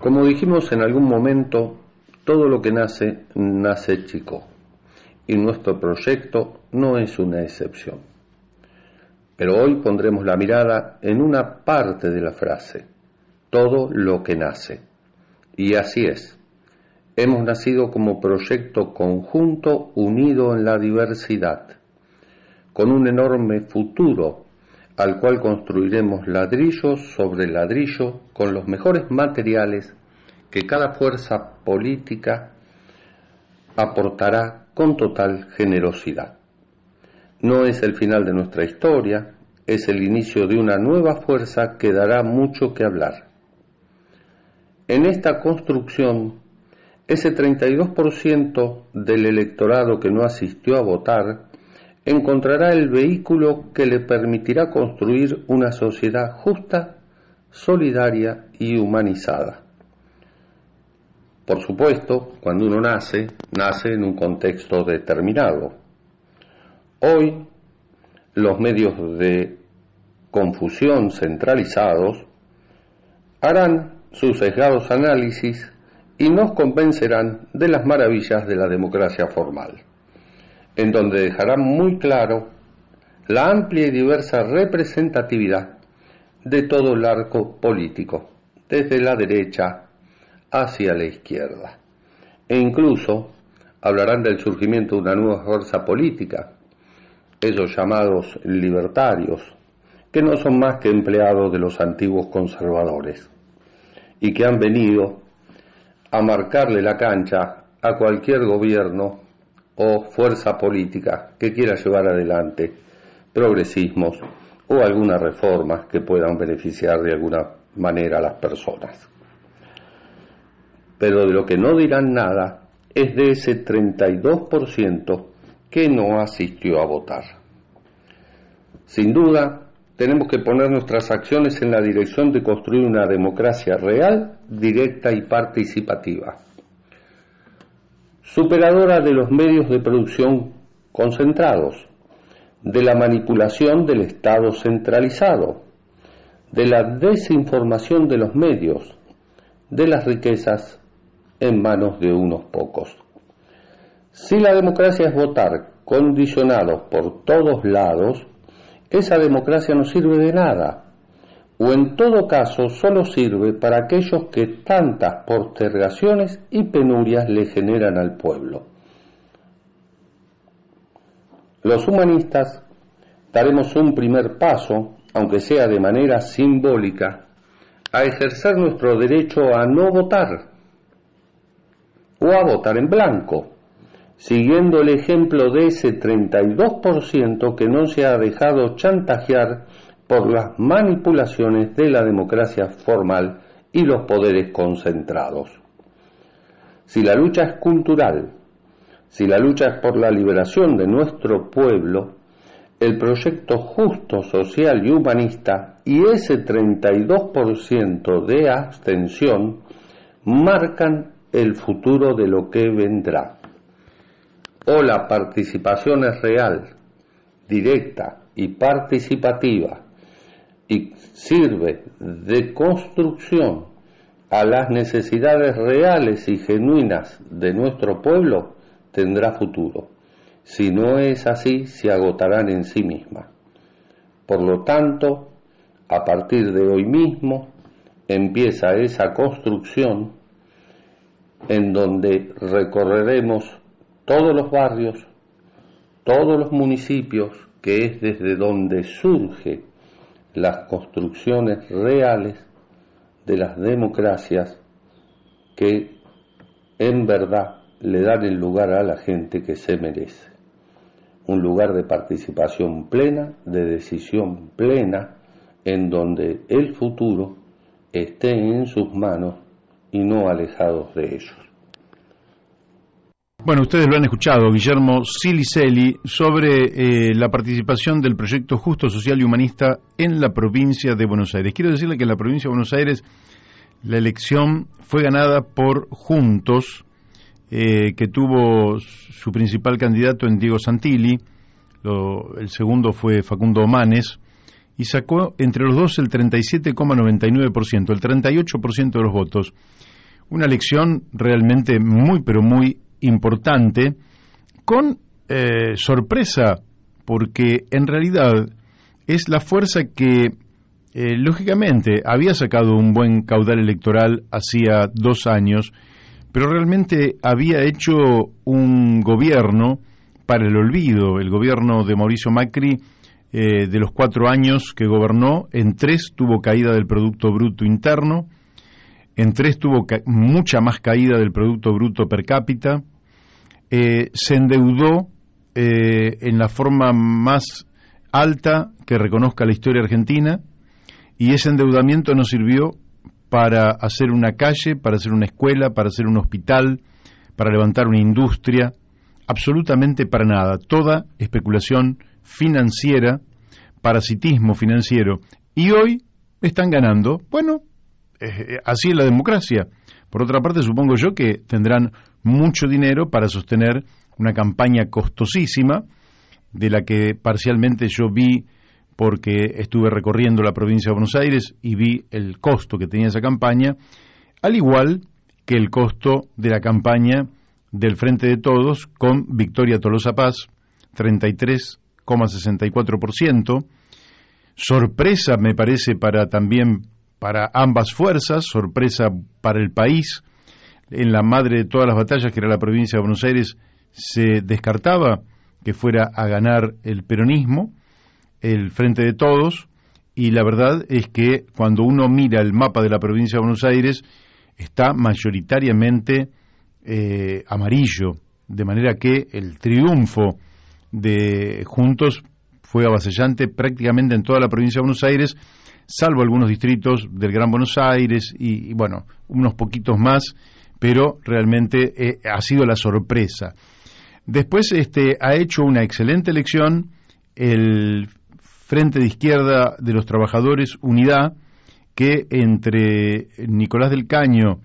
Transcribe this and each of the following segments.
Como dijimos en algún momento, todo lo que nace, nace chico. Y nuestro proyecto no es una excepción. Pero hoy pondremos la mirada en una parte de la frase, todo lo que nace. Y así es. Hemos nacido como proyecto conjunto unido en la diversidad, con un enorme futuro al cual construiremos ladrillo sobre ladrillo con los mejores materiales que cada fuerza política aportará con total generosidad. No es el final de nuestra historia, es el inicio de una nueva fuerza que dará mucho que hablar. En esta construcción, ese 32% del electorado que no asistió a votar encontrará el vehículo que le permitirá construir una sociedad justa, solidaria y humanizada. Por supuesto, cuando uno nace, nace en un contexto determinado. Hoy, los medios de confusión centralizados harán sus sesgados análisis y nos convencerán de las maravillas de la democracia formal en donde dejarán muy claro la amplia y diversa representatividad de todo el arco político, desde la derecha hacia la izquierda. E incluso hablarán del surgimiento de una nueva fuerza política, esos llamados libertarios, que no son más que empleados de los antiguos conservadores y que han venido a marcarle la cancha a cualquier gobierno o fuerza política que quiera llevar adelante progresismos o algunas reformas que puedan beneficiar de alguna manera a las personas. Pero de lo que no dirán nada es de ese 32% que no asistió a votar. Sin duda, tenemos que poner nuestras acciones en la dirección de construir una democracia real, directa y participativa superadora de los medios de producción concentrados, de la manipulación del Estado centralizado, de la desinformación de los medios, de las riquezas en manos de unos pocos. Si la democracia es votar condicionados por todos lados, esa democracia no sirve de nada o en todo caso solo sirve para aquellos que tantas postergaciones y penurias le generan al pueblo. Los humanistas daremos un primer paso, aunque sea de manera simbólica, a ejercer nuestro derecho a no votar o a votar en blanco, siguiendo el ejemplo de ese 32% que no se ha dejado chantajear por las manipulaciones de la democracia formal y los poderes concentrados. Si la lucha es cultural, si la lucha es por la liberación de nuestro pueblo, el proyecto justo, social y humanista y ese 32% de abstención marcan el futuro de lo que vendrá. O la participación es real, directa y participativa y sirve de construcción a las necesidades reales y genuinas de nuestro pueblo, tendrá futuro. Si no es así, se agotarán en sí mismas. Por lo tanto, a partir de hoy mismo empieza esa construcción en donde recorreremos todos los barrios, todos los municipios, que es desde donde surge las construcciones reales de las democracias que en verdad le dan el lugar a la gente que se merece. Un lugar de participación plena, de decisión plena, en donde el futuro esté en sus manos y no alejados de ellos. Bueno, ustedes lo han escuchado, Guillermo Silicelli, sobre eh, la participación del proyecto Justo Social y Humanista en la provincia de Buenos Aires. Quiero decirle que en la provincia de Buenos Aires la elección fue ganada por Juntos, eh, que tuvo su principal candidato en Diego Santilli, el segundo fue Facundo Manes, y sacó entre los dos el 37,99%, el 38% de los votos. Una elección realmente muy, pero muy importante, con eh, sorpresa, porque en realidad es la fuerza que, eh, lógicamente, había sacado un buen caudal electoral hacía dos años, pero realmente había hecho un gobierno para el olvido, el gobierno de Mauricio Macri. Eh, de los cuatro años que gobernó, en tres tuvo caída del Producto Bruto Interno, en tres tuvo mucha más caída del Producto Bruto per cápita, eh, se endeudó eh, en la forma más alta que reconozca la historia argentina y ese endeudamiento no sirvió para hacer una calle, para hacer una escuela, para hacer un hospital, para levantar una industria, absolutamente para nada. Toda especulación financiera, parasitismo financiero. Y hoy están ganando. Bueno, eh, así es la democracia. Por otra parte, supongo yo que tendrán mucho dinero para sostener una campaña costosísima, de la que parcialmente yo vi porque estuve recorriendo la provincia de Buenos Aires y vi el costo que tenía esa campaña, al igual que el costo de la campaña del Frente de Todos con Victoria Tolosa Paz, 33,64%. Sorpresa, me parece, para también para ambas fuerzas, sorpresa para el país. En la madre de todas las batallas, que era la provincia de Buenos Aires, se descartaba que fuera a ganar el peronismo, el Frente de Todos, y la verdad es que cuando uno mira el mapa de la provincia de Buenos Aires, está mayoritariamente eh, amarillo, de manera que el triunfo de Juntos fue avasallante prácticamente en toda la provincia de Buenos Aires salvo algunos distritos del Gran Buenos Aires y, bueno, unos poquitos más, pero realmente eh, ha sido la sorpresa. Después este, ha hecho una excelente elección el Frente de Izquierda de los Trabajadores Unidad, que entre Nicolás del Caño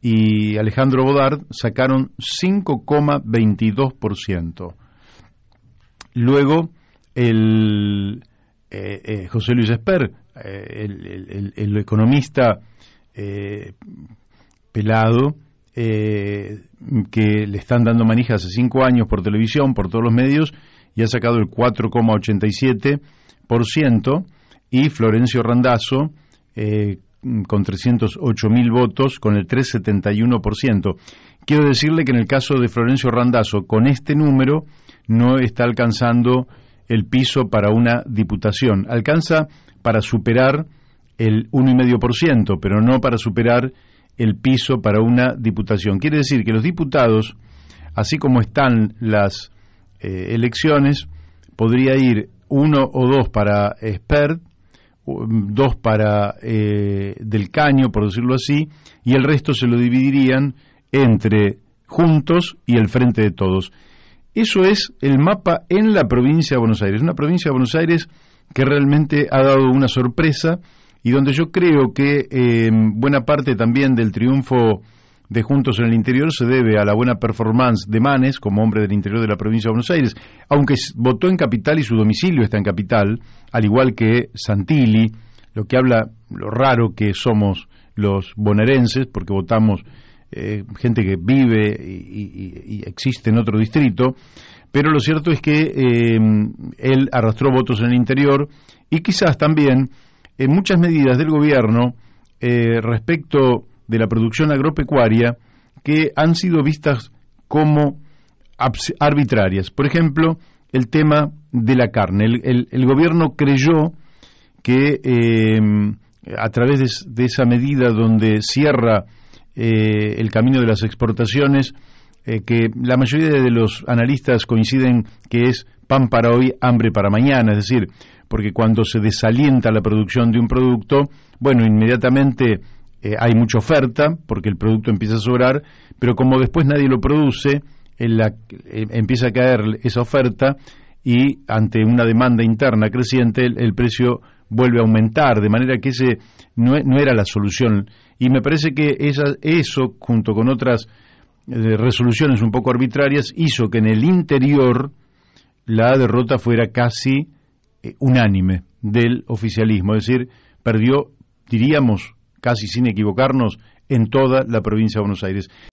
y Alejandro Bodard sacaron 5,22%. Luego, el eh, eh, José Luis Esper eh, el, economista eh, pelado eh, que le están dando manija hace cinco años por televisión, por todos los medios, y ha sacado el 4,87%, y Florencio Randazzo con 308 mil votos, con el 3,71%. Quiero decirle que en el caso de Florencio Randazzo, con este número no está alcanzando el piso para una diputación. Alcanza para superar el 1,5%, pero no para superar el piso para una diputación. Quiere decir que los diputados, así como están las eh, elecciones, podría ir uno o dos para expert, dos para eh, del caño, por decirlo así, y el resto se lo dividirían entre juntos y el frente de todos. Eso es el mapa en la provincia de Buenos Aires. Una provincia de Buenos Aires que realmente ha dado una sorpresa y donde yo creo que eh, buena parte también del triunfo de Juntos en el Interior se debe a la buena performance de Manes como hombre del interior de la provincia de Buenos Aires, aunque votó en capital y su domicilio está en capital, al igual que Santilli, lo que habla lo raro que somos los bonaerenses, porque votamos eh, gente que vive y, existe en otro distrito, pero lo cierto es que em, él arrastró votos en el interior y quizás también en muchas medidas del gobierno eh, respecto de la producción agropecuaria que han sido vistas como arbitrarias. Por ejemplo, el tema de la carne. El, gobierno creyó que em, a través de, esa medida donde cierra eh, el camino de las exportaciones eh, que la mayoría de los analistas coinciden que es pan para hoy, hambre para mañana, es decir, porque cuando se desalienta la producción de un producto, bueno, inmediatamente eh, hay mucha oferta porque el producto empieza a sobrar, pero como después nadie lo produce, la, eh, empieza a caer esa oferta y ante una demanda interna creciente el, precio vuelve a aumentar, de manera que ese no, era la solución. Y me parece que eso, junto con otras resoluciones un poco arbitrarias hizo que en el interior la derrota fuera casi eh, unánime del oficialismo, es decir, perdió, diríamos, casi sin equivocarnos, en toda la provincia de Buenos Aires.